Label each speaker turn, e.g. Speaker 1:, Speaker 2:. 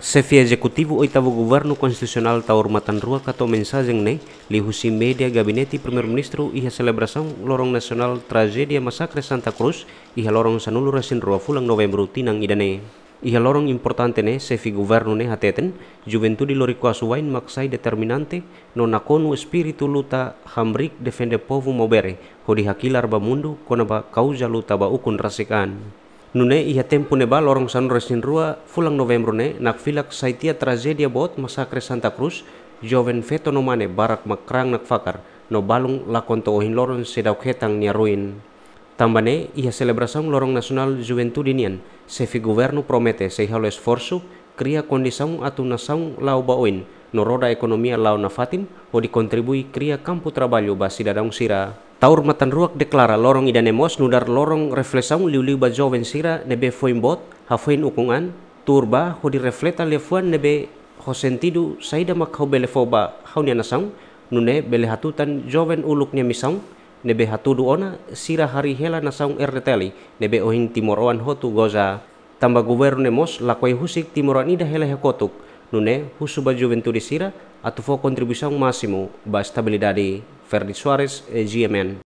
Speaker 1: Sefi Eksekutif Oitavo Governo Konstitusional da Urmatan Rua kato mensagem ne lihusi media Gabineti, primer ministro iha a lorong nasional tragedia masakre Santa Cruz iha lorong sanulu resin rua fulang novembro tinang idane. Iha lorong importante ne sefi governo ne hateten, juventudi lori kuasuain maksai determinante nona konu espiritu luta hamrik defende povo mobere, hodi hakilar ba mundo konaba kauja luta ba ukun rasikan. Nune ia tempo neba lorong San Resin Rua, fulang November ne, nak filak saitia tragedia bot masakre Santa Cruz, joven feto no mane barak makrang nak fakar, no balung lakonto ohin lorong sedau ketang nia ruin. Tambane, ia selebrasang lorong nasional juventudinian sefi sefi governo promete se halo esforsu kria condição atu nação lau baoin, no roda ekonomia lau nafatin ho dikontribui kria kampu basi trabalho basi sira. Taur matan ruak deklara lorong idanemos nudar lorong reflesaun liuliu joven sira nebe foin bot, hafoin ukungan, turba hodi refleta lefuan nebe hosentidu saida makau belefoba haunia nasaun, nune hatutan joven uluknya misang nebe hatudu ona sira hari hela nasaun erreteli nebe ohin timoroan hotu goza. Tamba nemos lakwai husik timoroan ida hela hekotuk, nune husuba juventude sira atufo kontribusaun masimu ba stabilidadi Ferri Suárez, eh, GMN.